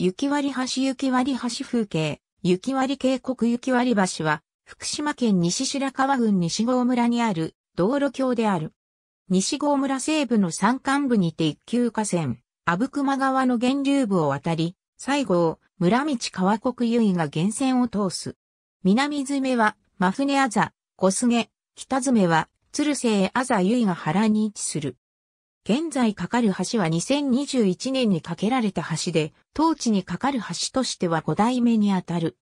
雪割橋雪割橋風景、雪割渓谷雪割橋は、福島県西白川郡西郷村にある道路橋である。西郷村西部の山間部にて一級河川、阿武隈川の源流部を渡り、西郷、村道川国由井が源泉を通す。南詰は、真船あざ、小菅、北詰は、鶴瀬あざ由井が原に位置する。現在架かる橋は2021年に架けられた橋で、当地に架かる橋としては5代目にあたる。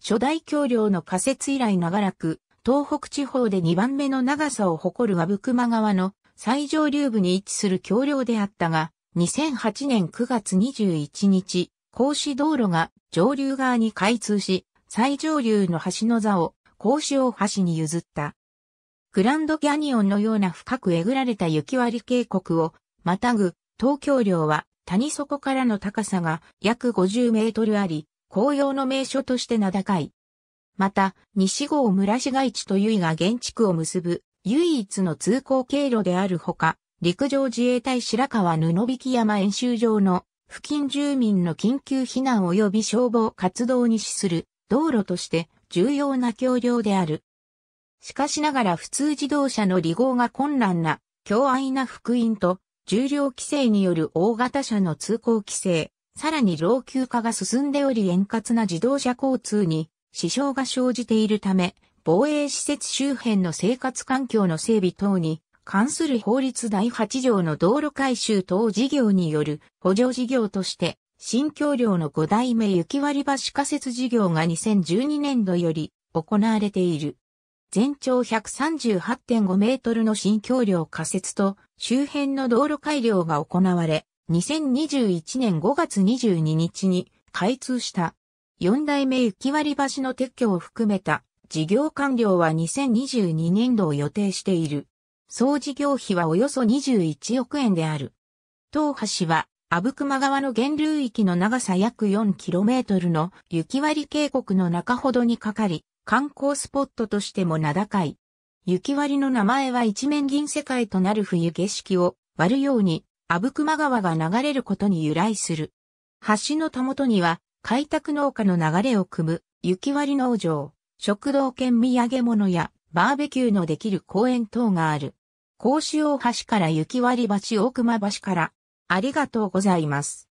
初代橋梁の仮設以来長らく、東北地方で2番目の長さを誇る和福間川の最上流部に位置する橋梁であったが、2008年9月21日、孔子道路が上流側に開通し、最上流の橋の座を孔子大橋に譲った。グランドキャニオンのような深くえぐられた雪割渓谷をまたぐ東京陵は谷底からの高さが約50メートルあり、紅葉の名所として名高い。また、西郷村市街地と由井が現地区を結ぶ唯一の通行経路であるほか、陸上自衛隊白川布引山演習場の付近住民の緊急避難及び消防活動に資する道路として重要な橋梁である。しかしながら普通自動車の離合が困難な、強愛な福音と、重量規制による大型車の通行規制、さらに老朽化が進んでおり円滑な自動車交通に支障が生じているため、防衛施設周辺の生活環境の整備等に関する法律第8条の道路改修等事業による補助事業として、新橋梁の5代目雪割橋仮設事業が2012年度より行われている。全長138.5メートルの新橋梁仮設と周辺の道路改良が行われ、2021年5月22日に開通した。4代目雪割橋の撤去を含めた事業完了は2022年度を予定している。総事業費はおよそ21億円である。東橋は、阿武隈川の源流域の長さ約4トルの雪割渓谷の中ほどにかかり、観光スポットとしても名高い。雪割の名前は一面銀世界となる冬景色を割るように、阿武隈川が流れることに由来する。橋のたもとには、開拓農家の流れを汲む、雪割農場、食堂兼土産物や、バーベキューのできる公園等がある。甲州大橋から雪割橋大熊橋から、ありがとうございます。